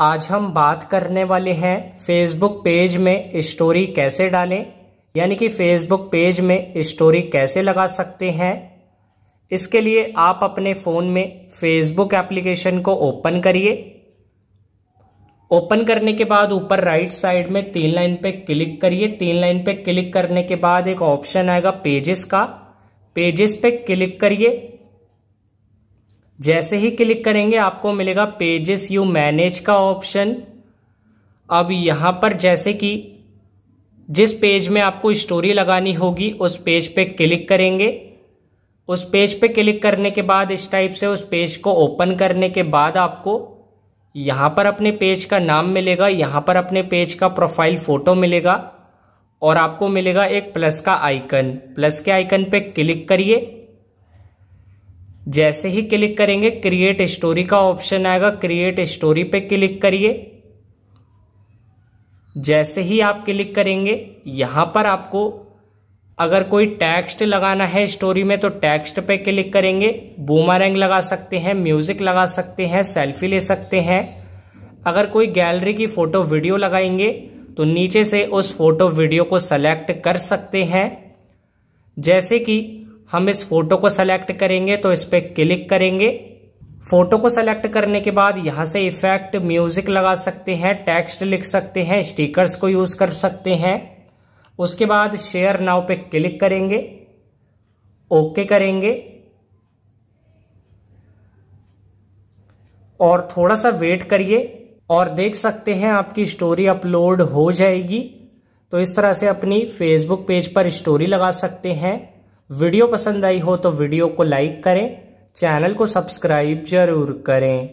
आज हम बात करने वाले हैं फेसबुक पेज में स्टोरी कैसे डालें यानी कि फेसबुक पेज में स्टोरी कैसे लगा सकते हैं इसके लिए आप अपने फ़ोन में फेसबुक एप्लीकेशन को ओपन करिए ओपन करने के बाद ऊपर राइट साइड में तीन लाइन पे क्लिक करिए तीन लाइन पे क्लिक करने के बाद एक ऑप्शन आएगा पेजेस का पेजेस पे क्लिक करिए जैसे ही क्लिक करेंगे आपको मिलेगा पेजेस यू मैनेज का ऑप्शन अब यहाँ पर जैसे कि जिस पेज में आपको स्टोरी लगानी होगी उस पेज पे क्लिक करेंगे उस पेज पे क्लिक करने के बाद इस टाइप से उस पेज को ओपन करने के बाद आपको यहां पर अपने पेज का नाम मिलेगा यहाँ पर अपने पेज का प्रोफाइल फ़ोटो मिलेगा और आपको मिलेगा एक प्लस का आइकन प्लस के आइकन पे क्लिक करिए जैसे ही क्लिक करेंगे क्रिएट स्टोरी का ऑप्शन आएगा क्रिएट स्टोरी पे क्लिक करिए जैसे ही आप क्लिक करेंगे यहां पर आपको अगर कोई टेक्स्ट लगाना है स्टोरी में तो टेक्स्ट पे क्लिक करेंगे बूमारैंग लगा सकते हैं म्यूजिक लगा सकते हैं सेल्फी ले सकते हैं अगर कोई गैलरी की फोटो वीडियो लगाएंगे तो नीचे से उस फोटो वीडियो को सेलेक्ट कर सकते हैं जैसे कि हम इस फोटो को सेलेक्ट करेंगे तो इस पर क्लिक करेंगे फोटो को सेलेक्ट करने के बाद यहाँ से इफेक्ट म्यूजिक लगा सकते हैं टेक्स्ट लिख सकते हैं स्टिकर्स को यूज कर सकते हैं उसके बाद शेयर नाउ पे क्लिक करेंगे ओके करेंगे और थोड़ा सा वेट करिए और देख सकते हैं आपकी स्टोरी अपलोड हो जाएगी तो इस तरह से अपनी फेसबुक पेज पर स्टोरी लगा सकते हैं वीडियो पसंद आई हो तो वीडियो को लाइक करें चैनल को सब्सक्राइब जरूर करें